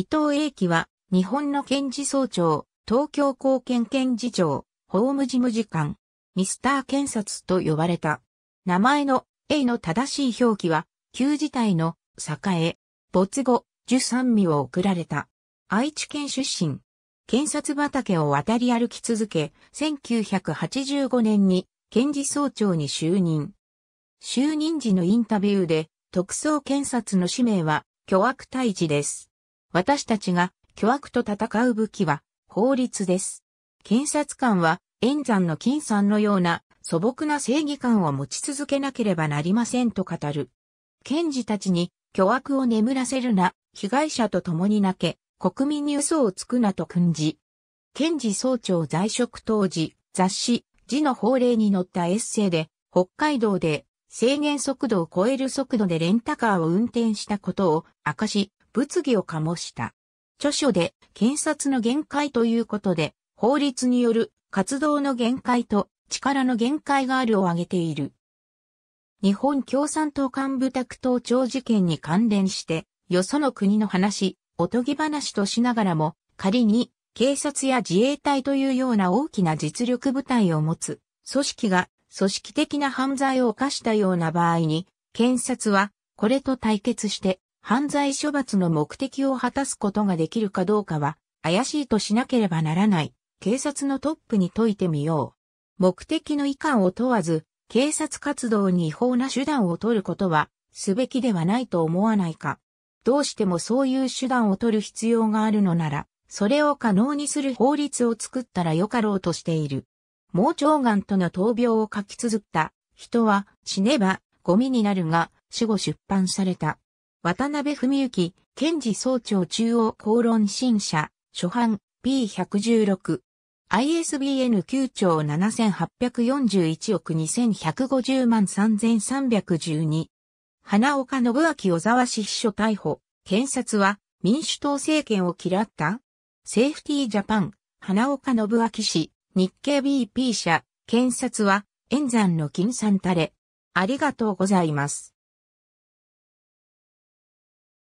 伊藤英樹は、日本の検事総長、東京高検検事長、法務事務次官、ミスター検察と呼ばれた。名前の A の正しい表記は、旧字体の栄、没後、受三味を送られた。愛知県出身。検察畑を渡り歩き続け、1985年に検事総長に就任。就任時のインタビューで、特捜検察の使命は、巨悪退治です。私たちが巨悪と戦う武器は法律です。検察官は演算の金さんのような素朴な正義感を持ち続けなければなりませんと語る。検事たちに巨悪を眠らせるな、被害者と共に泣け、国民に嘘をつくなと訓示。検事総長在職当時、雑誌、字の法令に載ったエッセイで、北海道で制限速度を超える速度でレンタカーを運転したことを明かし、物議を醸した。著書で、検察の限界ということで、法律による活動の限界と力の限界があるを挙げている。日本共産党幹部宅盗長事件に関連して、よその国の話、おとぎ話としながらも、仮に警察や自衛隊というような大きな実力部隊を持つ組織が組織的な犯罪を犯したような場合に、検察はこれと対決して犯罪処罰の目的を果たすことができるかどうかは、怪しいとしなければならない、警察のトップに解いてみよう。目的の遺憾を問わず、警察活動に違法な手段を取ることは、すべきではないと思わないか。どうしてもそういう手段を取る必要があるのなら、それを可能にする法律を作ったらよかろうとしている。盲腸癌との闘病を書き綴った人は死ねばゴミになるが死後出版された。渡辺文幸、検事総長中央公論審査、初版 P116。ISBN 9兆7841億2150万3312。花岡信明小沢氏秘書逮捕。検察は民主党政権を嫌ったセーフティージャパン、花岡信明氏、日経 BP 社、検察は、演山の金さんたれ。ありがとうございます。